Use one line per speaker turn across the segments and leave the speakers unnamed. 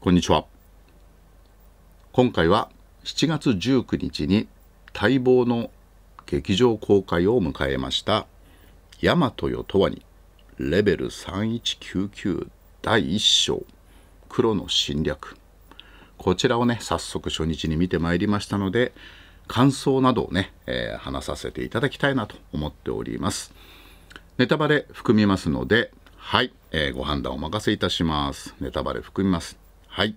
こんにちは。今回は7月19日に待望の劇場公開を迎えました「大和よとわにレベル3199第1章黒の侵略」こちらをね早速初日に見てまいりましたので感想などをね、えー、話させていただきたいなと思っております。ネタバレ含みますので、はい、えー、ご判断お任せいたします。ネタバレ含みます。はい。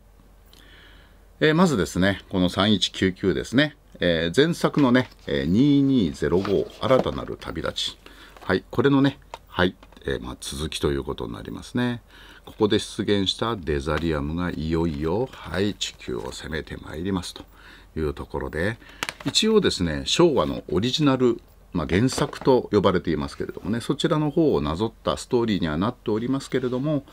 えー、まずですね、この3199ですね、えー、前作のね、えー、2205新たなる旅立ち。はい、これのね、はい、えー、まあ、続きということになりますね。ここで出現したデザリアムがいよいよ、はい、地球を攻めてまいりますというところで、一応ですね、昭和のオリジナル、まあ、原作と呼ばれていますけれどもね、そちらの方をなぞったストーリーにはなっておりますけれども、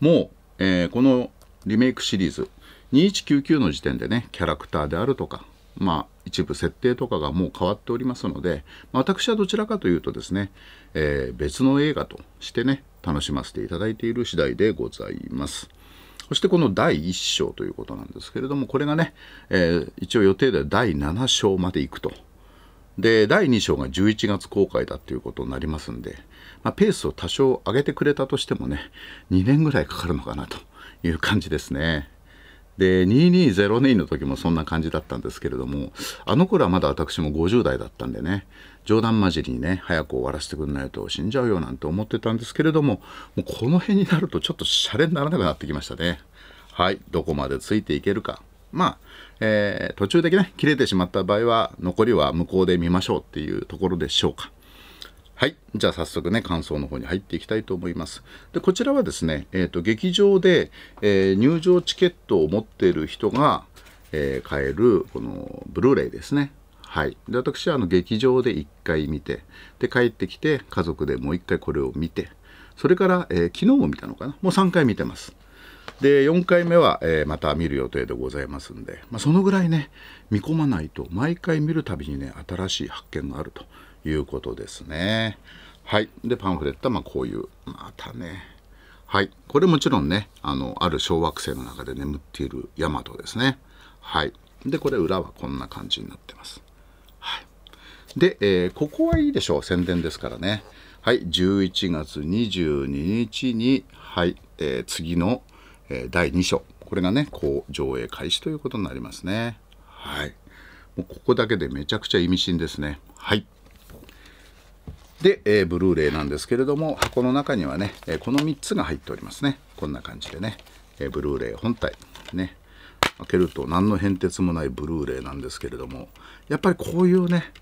もう、えー、このリメイクシリーズ2199の時点でねキャラクターであるとかまあ一部設定とかがもう変わっておりますので、まあ、私はどちらかというとですね、えー、別の映画としてね楽しませていただいている次第でございますそしてこの第1章ということなんですけれどもこれがね、えー、一応予定では第7章までいくとで第2章が11月公開だということになりますんで、まあ、ペースを多少上げてくれたとしてもね2年ぐらいかかるのかなという感じですね。で2202の時もそんな感じだったんですけれどもあの頃はまだ私も50代だったんでね冗談交じりにね早く終わらせてくれないと死んじゃうよなんて思ってたんですけれどももうこの辺になるとちょっとシャレにならなくなってきましたねはいどこまでついていけるかまあ、えー、途中でね切れてしまった場合は残りは向こうで見ましょうっていうところでしょうかはい。じゃあ早速ね、感想の方に入っていきたいと思います。で、こちらはですね、えっ、ー、と、劇場で、えー、入場チケットを持っている人が、えー、買える、この、ブルーレイですね。はい。で、私はあの、劇場で1回見て、で、帰ってきて、家族でもう1回これを見て、それから、えー、昨日も見たのかなもう3回見てます。で、4回目は、えー、また見る予定でございますんで、まあ、そのぐらいね、見込まないと、毎回見るたびにね、新しい発見があるということですね。はい。で、パンフレットはまこういう、またね、はい。これもちろんね、あの、ある小惑星の中で眠っているヤマトですね。はい。で、これ裏はこんな感じになってます。はい。で、えー、ここはいいでしょう。宣伝ですからね。はい。11月22日に、はい。えー、次の、えー、第2章。これがね、こう、上映開始ということになりますね。はい。もうここだけでめちゃくちゃ意味深ですね。はい。で、えー、ブルーレイなんですけれども箱の中にはね、えー、この3つが入っておりますねこんな感じでね、えー、ブルーレイ本体ね開けると何の変哲もないブルーレイなんですけれどもやっぱりこういうね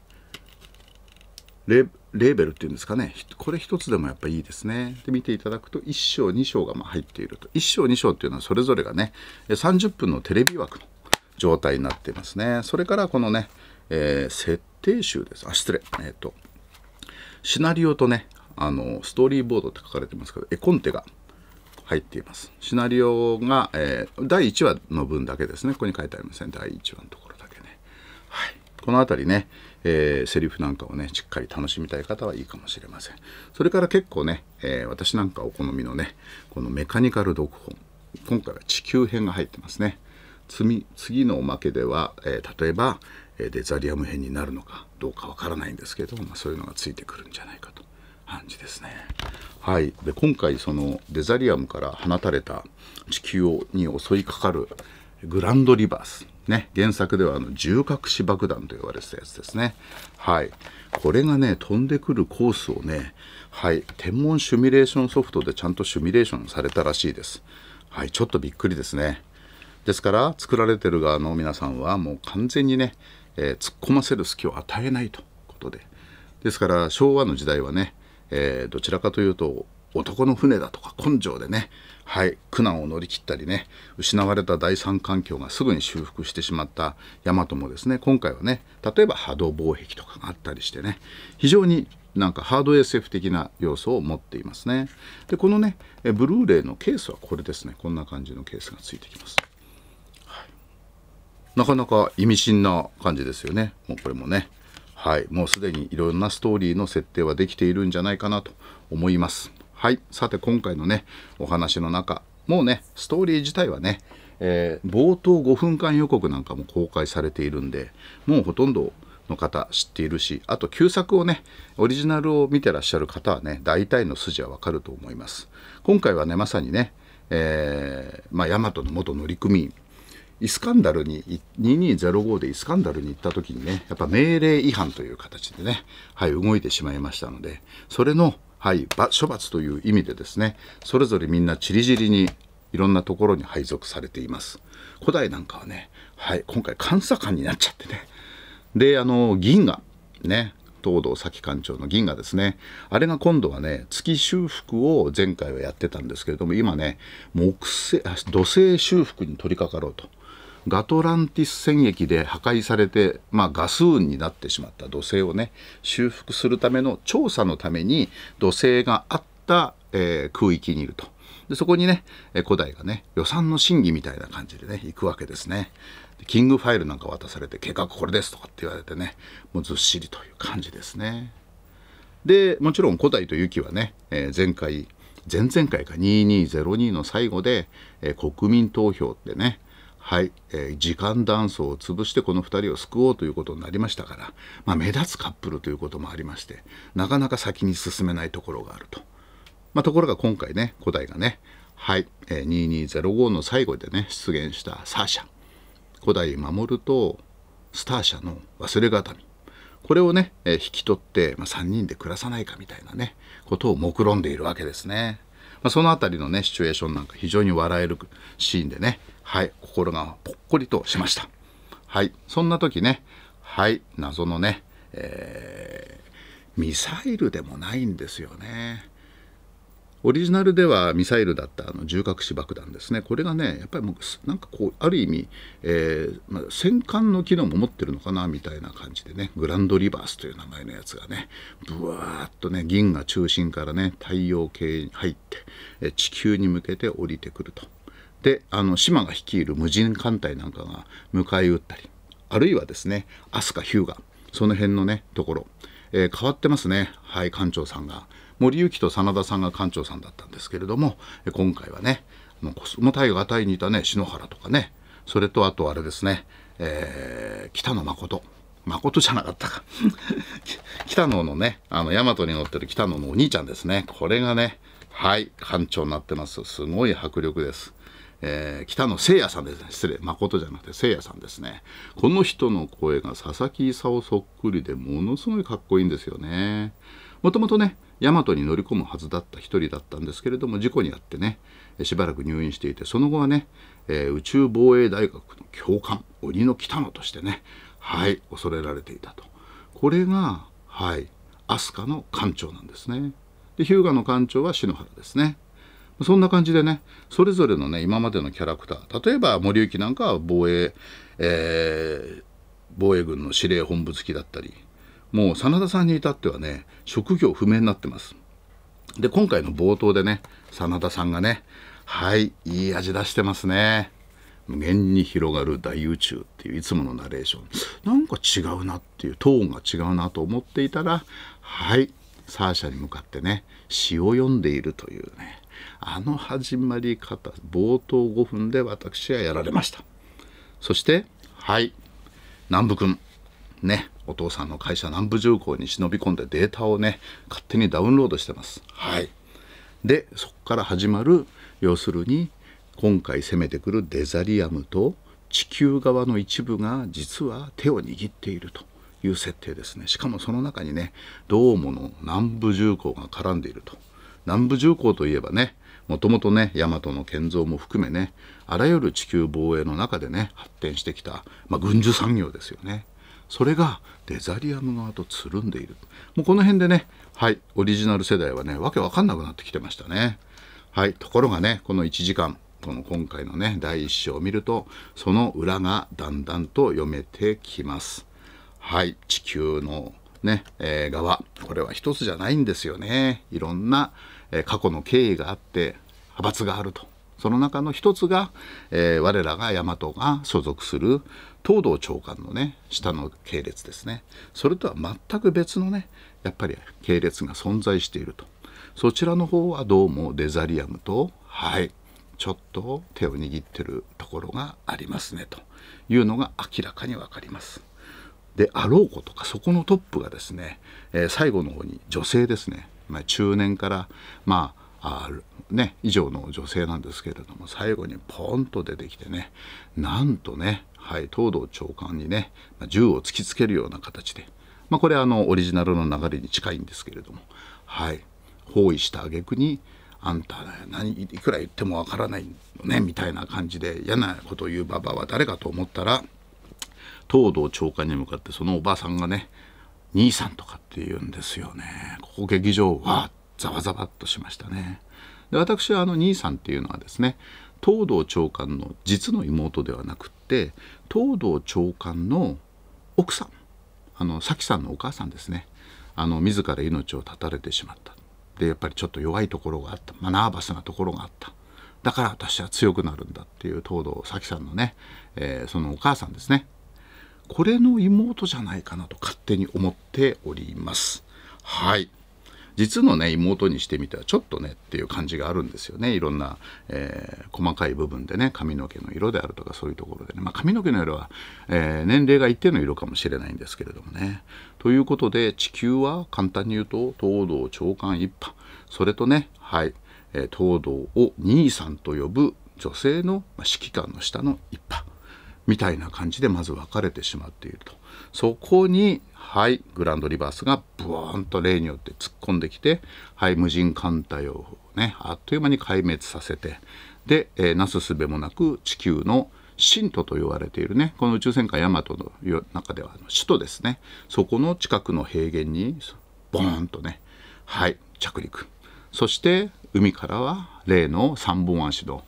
レレーベルっていうんですかねこれ一つでもやっぱいいですねで見ていただくと1章2章がま入っていると1章2章っていうのはそれぞれがね30分のテレビ枠の状態になっていますねそれからこのね、えー、設定集ですあ失礼えっ、ー、とシナリオとねあのストーリーボードって書かれてますけど絵コンテが入っていますシナリオが、えー、第1話の分だけですねここに書いてありません。第1話のところだけね、はい、この辺りね、えー、セリフなんかをねしっかり楽しみたい方はいいかもしれませんそれから結構ね、えー、私なんかお好みのねこのメカニカル読本今回は地球編が入ってますね次のおまけでは、えー、例えば、えデザリアム編になるのかどうかわからないんですけれども、まあ、そういうのがついてくるんじゃないかと感じですね。はい、で今回そのデザリアムから放たれた地球に襲いかかるグランドリバース、ね、原作ではあの重隠し爆弾と言われてたやつですね。はい、これがね飛んでくるコースをね、はい、天文シミュレーションソフトでちゃんとシミュレーションされたらしいです。はい、ちょっとびっくりですね。ですから作られてる側の皆さんはもう完全にねえー、突っ込ませる隙を与えないということでですから昭和の時代はね、えー、どちらかというと男の船だとか根性でね、はい、苦難を乗り切ったりね失われた第三環境がすぐに修復してしまった大和もですね今回はね例えば波動防壁とかがあったりしてね非常になんかハード SF 的な要素を持っていますねでこのねブルーレイのケースはこれですねこんな感じのケースがついてきます。なかなか意味深な感じですよねもうこれもねはいもうすでにいろんなストーリーの設定はできているんじゃないかなと思いますはいさて今回のねお話の中もうねストーリー自体はね、えー、冒頭5分間予告なんかも公開されているんでもうほとんどの方知っているしあと旧作をねオリジナルを見てらっしゃる方はね大体の筋はわかると思います今回はねまさにねえー、まあ、マトの元乗組員イスカンダルに、2205でイスカンダルに行った時にね、やっぱ命令違反という形でね、はい、動いてしまいましたので、それの、はい、処罰という意味でですね、それぞれみんなちりぢりにいろんなところに配属されています。古代なんかはね、はい、今回監査官になっちゃってね。で、あの、銀河、ね、東堂早紀庁の銀河ですねあれが今度はね月修復を前回はやってたんですけれども今ね木星土星修復に取り掛かろうとガトランティス戦役で破壊されて、まあ、ガス運になってしまった土星をね修復するための調査のために土星があった、えー、空域にいると。でそこにね、え古代がね予算の審議みたいな感じでね行くわけですねで。キングファイルなんか渡されて計画これですとかって言われてねもうずっしりという感じですね。でもちろん古代と雪はね、えー、前回前々回か2202の最後で、えー、国民投票ってねはい、えー、時間断層を潰してこの2人を救おうということになりましたから、まあ、目立つカップルということもありましてなかなか先に進めないところがあると、まあ、ところが今回ね古代がねはい、えー、2205の最後でね出現したサーシャ古代守るとスターシャの忘れがたみこれをね、えー、引き取って、まあ、3人で暮らさないかみたいなねことを目論んでいるわけですね、まあ、その辺りのねシチュエーションなんか非常に笑えるシーンでねはい、心がぽっこりとしました。はい、そんな時ね、はい、謎のね、えー、ミサイルでもないんですよね。オリジナルではミサイルだったあの重核子爆弾ですね、これがね、やっぱりもうなんかこう、ある意味、えー、まあ、戦艦の機能も持ってるのかなみたいな感じでね、グランドリバースという名前のやつがね、ぶわーっとね、銀が中心からね、太陽系に入って、え地球に向けて降りてくると。であの島が率いる無人艦隊なんかが迎え撃ったりあるいはですね飛鳥日向その辺のねところ、えー、変わってますねはい艦長さんが森幸と真田さんが艦長さんだったんですけれども今回はねコスモ大河隊にいたね篠原とかねそれとあとあれですね、えー、北野誠誠じゃなかったか 北野のねあの大和に乗ってる北野のお兄ちゃんですねこれがねはい艦長になってますすごい迫力ですえー、北野聖也さんです、ね、失礼誠じゃなくて聖也さんですねこの人の声が佐々木功そっくりでものすごいかっこいいんですよねもともとね大和に乗り込むはずだった一人だったんですけれども事故に遭ってねしばらく入院していてその後はね、えー、宇宙防衛大学の教官鬼の北野としてねはい恐れられていたとこれがはい飛鳥の館長なんですねで日向の館長は篠原ですねそんな感じでね、それぞれのね、今までのキャラクター、例えば森行なんかは防衛、えー、防衛軍の司令本部付きだったり、もう真田さんに至ってはね、職業不明になってます。で、今回の冒頭でね、真田さんがね、はい、いい味出してますね。無限に広がる大宇宙っていういつものナレーション。なんか違うなっていう、トーンが違うなと思っていたら、はい、サーシャに向かってね、詩を読んでいるというね。あの始まり方冒頭5分で私はやられましたそしてはい南部君ねお父さんの会社南部重工に忍び込んでデータをね勝手にダウンロードしてますはいでそこから始まる要するに今回攻めてくるデザリアムと地球側の一部が実は手を握っているという設定ですねしかもその中にねどうもの南部重工が絡んでいると南部重工といえばねもともとね大和の建造も含めねあらゆる地球防衛の中でね発展してきた、まあ、軍需産業ですよねそれがデザリアム側とつるんでいるもうこの辺でねはいオリジナル世代はねわけわかんなくなってきてましたねはいところがねこの1時間この今回のね第1章を見るとその裏がだんだんと読めてきますはい地球のね、えー、側これは一つじゃないんですよねいろんなえ過去の経緯があって派閥があるとその中の一つが、えー、我らが大和が所属する東堂長官のね下の系列ですねそれとは全く別のねやっぱり系列が存在しているとそちらの方はどうもデザリアムとはいちょっと手を握ってるところがありますねというのが明らかに分かります。であろうことかそこのトップがですね、えー、最後の方に女性ですねまあ、中年からまあね以上の女性なんですけれども最後にポンと出てきてねなんとね、はい、東堂長官にね銃を突きつけるような形で、まあ、これはあのオリジナルの流れに近いんですけれども、はい、包囲した挙句にあんた何いくら言ってもわからないのねみたいな感じで嫌なことを言う馬場は誰かと思ったら東堂長官に向かってそのおばさんがね兄さんとかって言うんですよねここ劇場はざわざわっとしましたねで私はあの兄さんっていうのはですね東堂長官の実の妹ではなくって東堂長官の奥さんあの咲さんのお母さんですねあの自ら命を絶たれてしまったでやっぱりちょっと弱いところがあった、まあ、ナーバスなところがあっただから私は強くなるんだっていう東堂咲さんのね、えー、そのお母さんですねこれの妹じゃないかなと勝手に思っております。はい。実のね妹にしてみたらちょっとねっていう感じがあるんですよねいろんな、えー、細かい部分でね髪の毛の色であるとかそういうところでね、まあ、髪の毛の色は、えー、年齢が一定の色かもしれないんですけれどもねということで地球は簡単に言うと東堂長官一派それとねはい、えー、東堂を兄さんと呼ぶ女性の、ま指揮官の下の一派みたいな感じでまず分かれてしまっているとそこにはいグランドリバースがブワーンと例によって突っ込んできてはい無人艦隊をねあっという間に壊滅させてで、えー、なすすべもなく地球の神徒と言われているねこの宇宙戦艦ヤマトの中では首都ですねそこの近くの平原にボーンとねはい着陸そして海からは例の三本足の、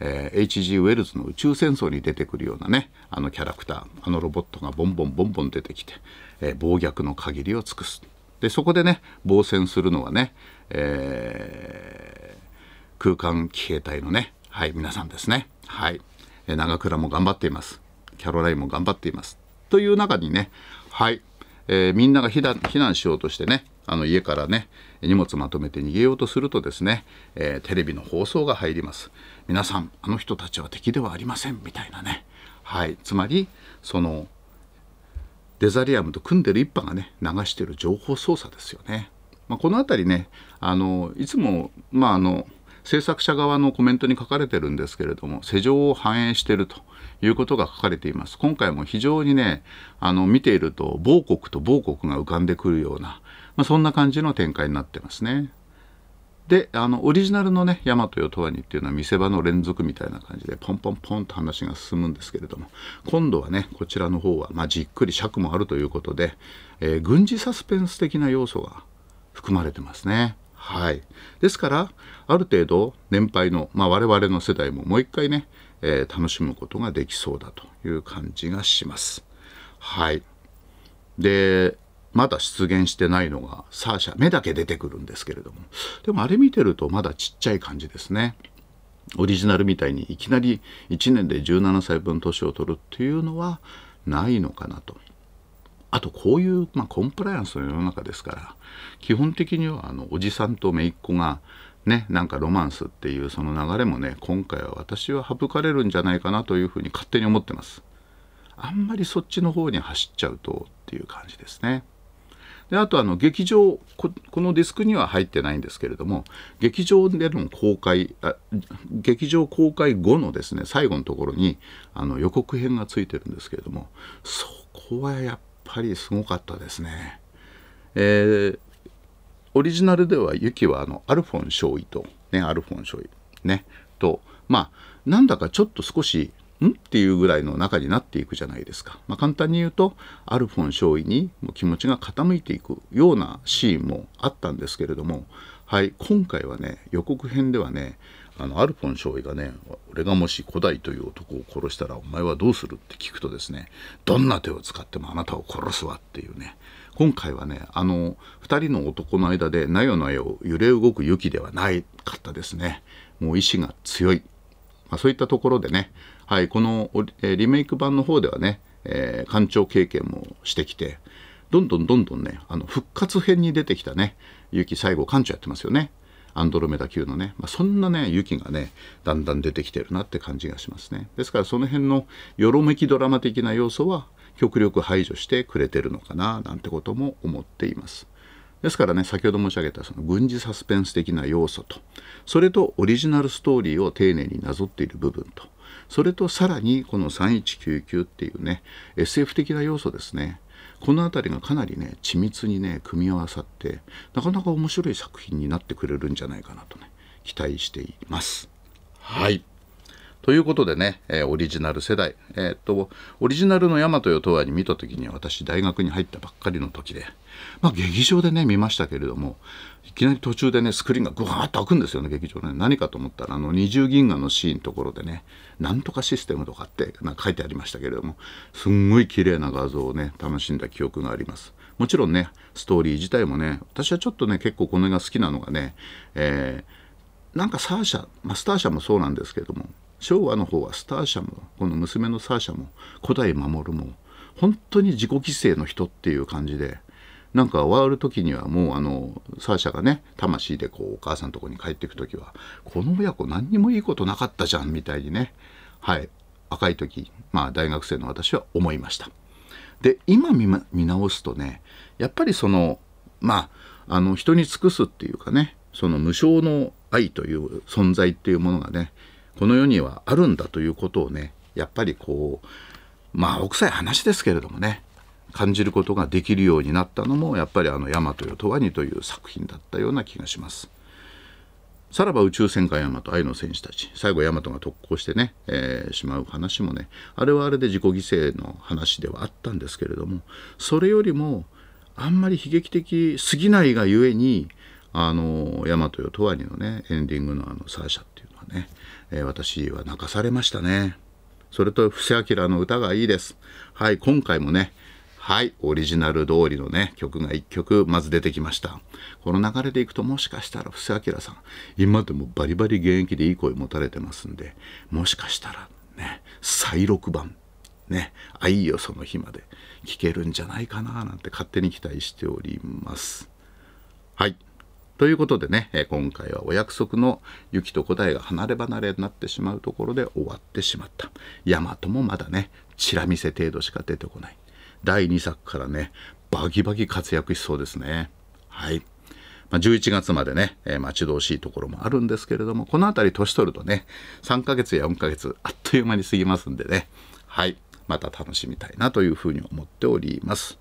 えー、H.G. ウェルズの宇宙戦争に出てくるようなねあのキャラクターあのロボットがボンボンボンボン出てきて、えー、暴虐の限りを尽くすでそこでね防戦するのはね、えー、空間騎兵隊のねはい皆さんですねはい、えー、長倉も頑張っていますキャロラインも頑張っていますという中にねはい、えー、みんなが避難避難しようとしてねあの家からね荷物まとめて逃げようとするとですね、えー、テレビの放送が入ります皆さんあの人たちは敵ではありませんみたいなねはいつまりそのデザリアムと組んでる一派がね流してる情報操作ですよね、まあ、この辺りねあのいつもまああの制作者側のコメントに書かれてるんですけれども世情を反映しているということが書かれています今回も非常にねあの見ていると亡国と亡国が浮かんでくるようなまあ、そんな感じの展開になってますね。であのオリジナルのね「大和よとわに」っていうのは見せ場の連続みたいな感じでポンポンポンと話が進むんですけれども今度はねこちらの方は、まあ、じっくり尺もあるということで、えー、軍事サスペンス的な要素が含まれてますね。はい、ですからある程度年配の、まあ、我々の世代ももう一回ね、えー、楽しむことができそうだという感じがします。はいでまだ出現してないのがサーシャ目だけ出てくるんですけれどもでもあれ見てるとまだちっちゃい感じですねオリジナルみたいにいきなり1年で17歳分年を取るっていうのはないのかなとあとこういう、まあ、コンプライアンスの世の中ですから基本的にはあのおじさんと姪っ子がね、なんかロマンスっていうその流れもね今回は私は省かれるんじゃないかなというふうに勝手に思ってますあんまりそっちの方に走っちゃうとっていう感じですねであとあの劇場このディスクには入ってないんですけれども劇場での公開あ劇場公開後のですね最後のところにあの予告編がついてるんですけれどもそこはやっぱりすごかったですね。えー、オリジナルではユキはあのアルフォン少尉とねアルフォン少尉ねとまあなんだかちょっと少しんっていうぐらいの中になっていくじゃないですか、まあ、簡単に言うとアルフォン少尉にも気持ちが傾いていくようなシーンもあったんですけれども、はい、今回はね予告編ではねあのアルフォン少尉がね俺がもし古代という男を殺したらお前はどうするって聞くとですねどんな手を使ってもあなたを殺すわっていうね今回はねあの2人の男の間でなよなよ揺れ動く雪ではないかったですねもう意志が強い、まあ、そういったところでねはい、このリメイク版の方ではね、えー、官経験もしてきて、どんどんどんどんね、あの復活編に出てきたね、ゆき最後艦長やってますよね。アンドロメダ級のね、まあ、そんなね、雪がね、だんだん出てきてるなって感じがしますね。ですからその辺のよろめきドラマ的な要素は極力排除してくれてるのかな、なんてことも思っています。ですからね、先ほど申し上げたその軍事サスペンス的な要素と、それとオリジナルストーリーを丁寧になぞっている部分と、それとさらにこの3199っていうね SF 的な要素ですねこの辺りがかなりね緻密にね組み合わさってなかなか面白い作品になってくれるんじゃないかなとね期待しています。はいということでね、えー、オリジナル世代、えー、っと、オリジナルの大和与東亜に見た時に私大学に入ったばっかりの時で、まあ劇場でね、見ましたけれども、いきなり途中でね、スクリーンがぐわーっと開くんですよね、劇場ね。何かと思ったら、あの、二重銀河のシーンところでね、なんとかシステムとかってなんか書いてありましたけれども、すんごい綺麗な画像をね、楽しんだ記憶があります。もちろんね、ストーリー自体もね、私はちょっとね、結構この映画好きなのがね、えー、なんかサーシャ、まあ、スターシャもそうなんですけども、昭和の方はスターシャもこの娘のサーシャも古代守も本当に自己規制の人っていう感じでなんか終わる時にはもうあのサーシャがね魂でこうお母さんのとこに帰っていく時はこの親子何にもいいことなかったじゃんみたいにねはい赤い時まあ大学生の私は思いました。で今見直すとねやっぱりそのまああの人に尽くすっていうかねその無償の愛という存在っていうものがねこの世にはあるんだということをねやっぱりこうまあ奥さい話ですけれどもね感じることができるようになったのもやっぱりあの「マトよ永ワニ」という作品だったような気がします。さらば宇宙戦艦ヤマト愛の戦士たち最後ヤマトが特攻してね、えー、しまう話もねあれはあれで自己犠牲の話ではあったんですけれどもそれよりもあんまり悲劇的すぎないがゆえにあの大和よ永ワにのねエンディングのあのサーシャっていうのはねえ私は泣かされましたね。それと、布施明の歌がいいです。はい、今回もね、はい、オリジナル通りのね、曲が1曲まず出てきました。この流れでいくともしかしたら布施明さん、今でもバリバリ現役でいい声持たれてますんで、もしかしたらね、再録版、ね、愛よその日まで聴けるんじゃないかななんて勝手に期待しております。はい。ということでね、え今回はお約束の雪と答えが離れ離れになってしまうところで終わってしまった。ヤマトもまだね、チラ見せ程度しか出てこない。第2作からね、バギバギ活躍しそうですね。はい。まあ、11月までね、えー、待ち遠しいところもあるんですけれども、この辺り年取るとね、3ヶ月や4ヶ月、あっという間に過ぎますんでね、はい。また楽しみたいなというふうに思っております。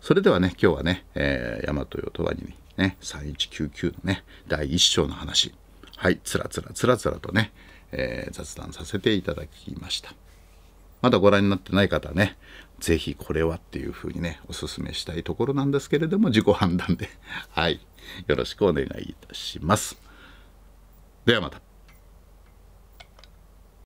それではね、今日はね、えー、大和よとわにね、3199のね、第1章の話、はい、つらつらつらつらとね、えー、雑談させていただきました。まだご覧になってない方はね、ぜひこれはっていうふうにね、おすすめしたいところなんですけれども、自己判断で、はい、よろしくお願いいたします。ではまた。